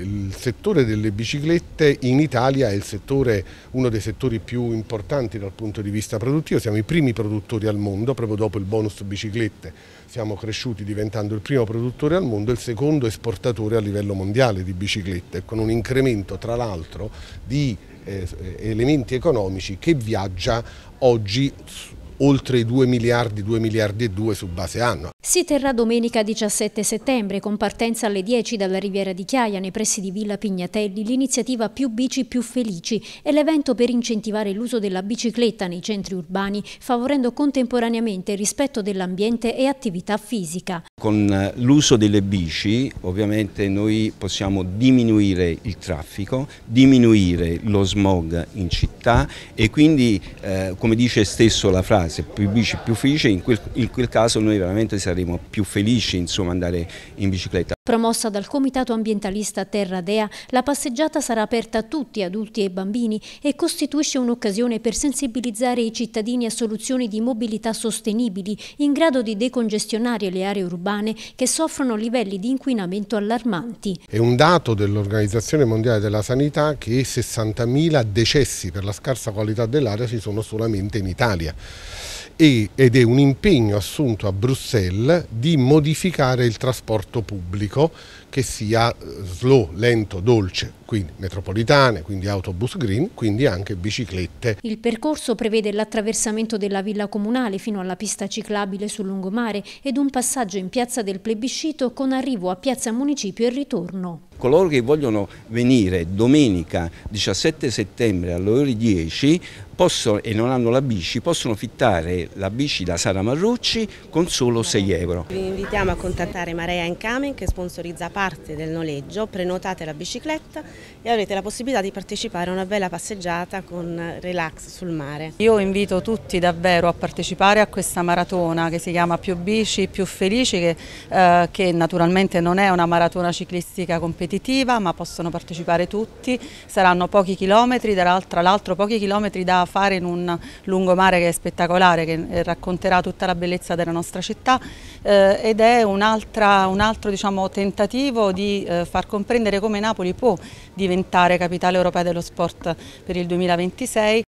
Il settore delle biciclette in Italia è settore, uno dei settori più importanti dal punto di vista produttivo, siamo i primi produttori al mondo, proprio dopo il bonus biciclette siamo cresciuti diventando il primo produttore al mondo e il secondo esportatore a livello mondiale di biciclette, con un incremento tra l'altro di eh, elementi economici che viaggia oggi oltre i 2 miliardi, 2 miliardi e 2 su base annua. Si terrà domenica 17 settembre con partenza alle 10 dalla Riviera di Chiaia nei pressi di Villa Pignatelli l'iniziativa Più bici più felici e l'evento per incentivare l'uso della bicicletta nei centri urbani favorendo contemporaneamente il rispetto dell'ambiente e attività fisica. Con eh, l'uso delle bici ovviamente noi possiamo diminuire il traffico, diminuire lo smog in città e quindi eh, come dice stesso la frase più bici più felice, in quel, in quel caso noi veramente saremo più felici insomma andare in bicicletta. Promossa dal Comitato Ambientalista Terra Dea, la passeggiata sarà aperta a tutti, adulti e bambini, e costituisce un'occasione per sensibilizzare i cittadini a soluzioni di mobilità sostenibili, in grado di decongestionare le aree urbane che soffrono livelli di inquinamento allarmanti. È un dato dell'Organizzazione Mondiale della Sanità che 60.000 decessi per la scarsa qualità dell'aria si sono solamente in Italia ed è un impegno assunto a Bruxelles di modificare il trasporto pubblico che sia eh, slow, lento, dolce, quindi metropolitane, quindi autobus green, quindi anche biciclette. Il percorso prevede l'attraversamento della villa comunale fino alla pista ciclabile sul lungomare ed un passaggio in piazza del plebiscito con arrivo a piazza municipio e ritorno coloro che vogliono venire domenica 17 settembre alle ore 10 possono, e non hanno la bici possono fittare la bici da Sara Marrucci con solo 6 euro. Vi invitiamo a contattare Marea Incamen che sponsorizza parte del noleggio, prenotate la bicicletta e avrete la possibilità di partecipare a una bella passeggiata con relax sul mare. Io invito tutti davvero a partecipare a questa maratona che si chiama Più Bici, Più Felici che, eh, che naturalmente non è una maratona ciclistica competitiva competitiva ma possono partecipare tutti, saranno pochi chilometri, tra l'altro pochi chilometri da fare in un lungomare che è spettacolare, che eh, racconterà tutta la bellezza della nostra città eh, ed è un, un altro diciamo, tentativo di eh, far comprendere come Napoli può diventare capitale europea dello sport per il 2026.